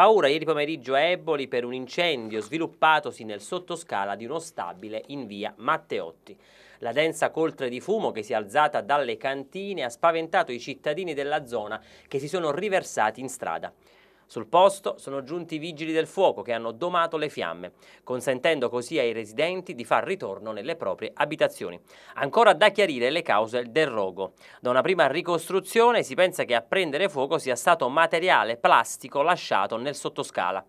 Paura ieri pomeriggio a Eboli per un incendio sviluppatosi nel sottoscala di uno stabile in via Matteotti. La densa coltre di fumo che si è alzata dalle cantine ha spaventato i cittadini della zona che si sono riversati in strada. Sul posto sono giunti i vigili del fuoco che hanno domato le fiamme, consentendo così ai residenti di far ritorno nelle proprie abitazioni. Ancora da chiarire le cause del rogo. Da una prima ricostruzione si pensa che a prendere fuoco sia stato materiale plastico lasciato nel sottoscala.